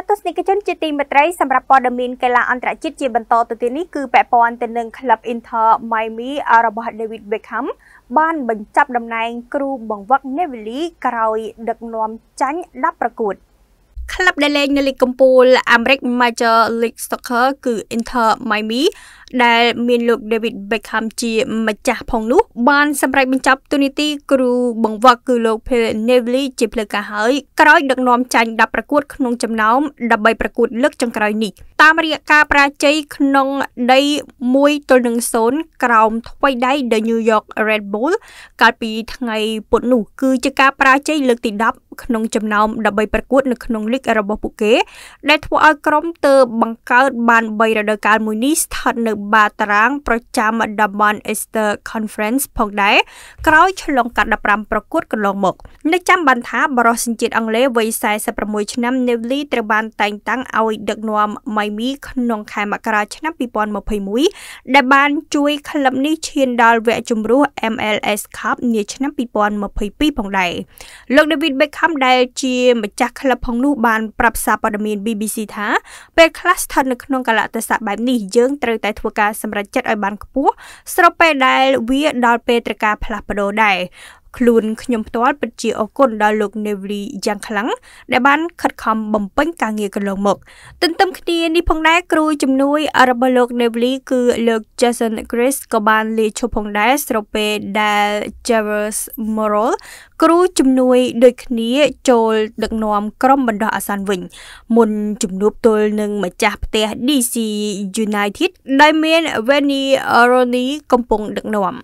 ចាទស្សនិកជនជាទីមេត្រីសម្រាប់ព័ត៌មានកីឡាអន្តរជាតិជាបន្តទៅទៀតនេះគឺពាក់ព័ន្ធទៅនឹងក្លឹប Inter Miami របស់ David Beckham បានបញ្ចប់តំណែង គ្រូបង្វឹក Neville ក្រោយដឹកនាំចាញ់10ប្រកួតក្លឹបដែលលេងនៅលីកកំពូលអាមេរិក Major League Soccer គឺ Inter Miami ដែលមានលោក David Beckham ជាម្ចាស់ផងនោះ បាន សម្រេចបញ្ចប់ទូនីតិគ្រូបង្វឹកគឺលោក Phil Neville ជាផ្លូវការហើយក្រោយដឹកនាំចាញ់10ប្រកួត ក្នុងចំណោម13ប្រកួត លើកចុងក្រោយនេះតាមរយៈការប្រាជ័យក្នុងដី1ទល់នឹង0ក្រោមថ្វីដៃ The New York Red Bull កាលពីថ្ងៃពុធនោះគឺជាការប្រាជ័យលើកទី10ក្នុងចំណោម13ប្រកួត នៅក្នុងលីករបស់ពួកគេ ដែលធ្វើឲ្យក្រុមទើបបង្កើត បាន3រដូវកាលមួយនេះស្ថិតនៅ13តារាងប្រចាំតំបន់ Easter Conference ផងដែរក្រោយឆ្លងកាត់15ប្រកួតកន្លងមកនៅចាំបានថាបរិសសញ្ជាតិអង់គ្លេសវ័យ46ឆ្នាំ Neville ត្រូវបានតែងតាំងឲ្យដឹកនាំ Miami ក្នុង ខែមករាឆ្នាំ2021ដែលបានជួយក្លឹបនេះឈានដល់វគ្គជម្រុះ MLS Cup នាឆ្នាំ2022ផងដែរលោក David Beckham ដែលជាម្ចាស់ក្លឹបផងនោះបានប្រាប់សារព័ត៌មាន BBC ថាពេលខ្លះស្ថិតនៅក្នុងកលៈទេសៈបែបនេះយើងត្រូវតែធ្វើធ្វើការសម្រេចចិត្តឲ្យបានខ្ពស់ស្របពេលដែលវាដល់ពេលត្រូវការផ្លាស់ប្ដូរដែរខ្លួនខ្ញុំផ្ទាល់ពិតជាអរគុណដល់លោក Nevry យ៉ាងខ្លាំងដែលបានខិតខំបំពេញការងារកន្លងមកទន្ទឹមគ្នានេះផងដែរគ្រូជំនួយរបស់លោក Nevry គឺលោក Jason Chris ក៏បានលាឈប់ផងដែរស្របពេលដែល Jarvis Morrell គ្រូជំនួយដូចគ្នាចូលដឹកនាំក្រុមបណ្ដោះអាសន្នវិញ មុនជំនួបទល់នឹងម្ចាស់ផ្ទះ DC United ដែលមាន Vanny Aroni កំពុងដឹកនាំ